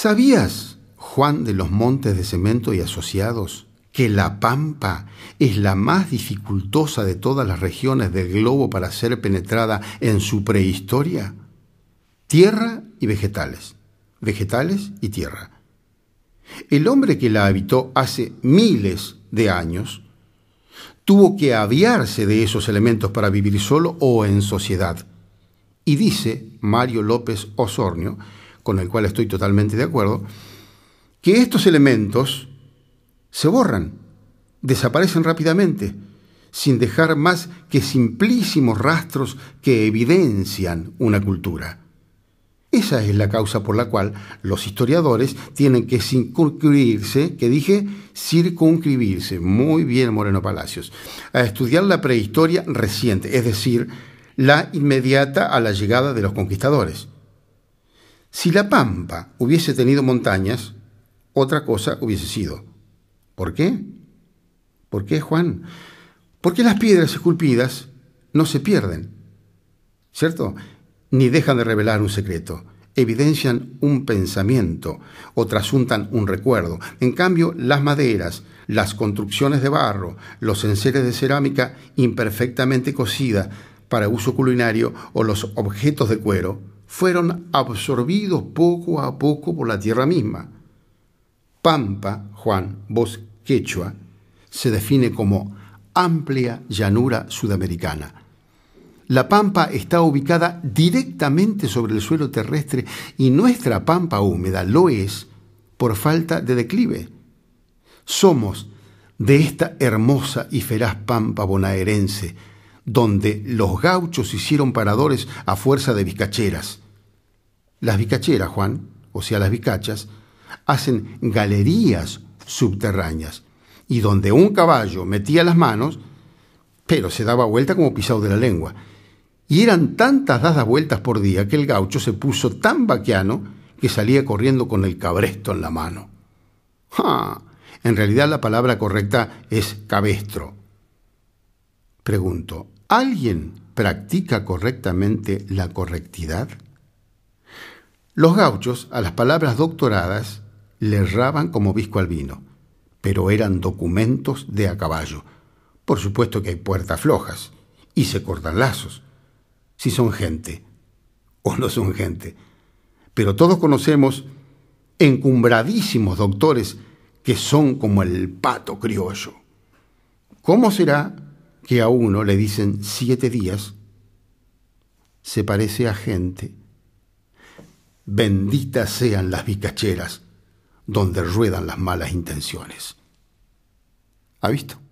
¿Sabías, Juan de los Montes de Cemento y Asociados, que la Pampa es la más dificultosa de todas las regiones del globo para ser penetrada en su prehistoria? Tierra y vegetales, vegetales y tierra. El hombre que la habitó hace miles de años tuvo que aviarse de esos elementos para vivir solo o en sociedad. Y dice Mario López Osornio con el cual estoy totalmente de acuerdo, que estos elementos se borran, desaparecen rápidamente, sin dejar más que simplísimos rastros que evidencian una cultura. Esa es la causa por la cual los historiadores tienen que circunscribirse, que dije circunscribirse, muy bien Moreno Palacios, a estudiar la prehistoria reciente, es decir, la inmediata a la llegada de los conquistadores. Si la pampa hubiese tenido montañas, otra cosa hubiese sido. ¿Por qué? ¿Por qué, Juan? Porque las piedras esculpidas no se pierden, ¿cierto? Ni dejan de revelar un secreto, evidencian un pensamiento o trasuntan un recuerdo. En cambio, las maderas, las construcciones de barro, los enseres de cerámica imperfectamente cocida para uso culinario o los objetos de cuero, fueron absorbidos poco a poco por la tierra misma. Pampa, Juan, vos quechua, se define como amplia llanura sudamericana. La pampa está ubicada directamente sobre el suelo terrestre y nuestra pampa húmeda lo es por falta de declive. Somos de esta hermosa y feraz pampa bonaerense, donde los gauchos hicieron paradores a fuerza de bizcacheras. Las bizcacheras, Juan, o sea, las bizcachas, hacen galerías subterráneas y donde un caballo metía las manos, pero se daba vuelta como pisado de la lengua. Y eran tantas dadas vueltas por día que el gaucho se puso tan vaquiano que salía corriendo con el cabresto en la mano. ¡Ah! En realidad la palabra correcta es cabestro. Pregunto, ¿Alguien practica correctamente la correctidad? Los gauchos a las palabras doctoradas le erraban como visco al vino, pero eran documentos de a caballo. Por supuesto que hay puertas flojas y se cortan lazos, si son gente o no son gente. Pero todos conocemos encumbradísimos doctores que son como el pato criollo. ¿Cómo será que a uno le dicen siete días, se parece a gente. Benditas sean las bicacheras donde ruedan las malas intenciones. ¿Ha visto?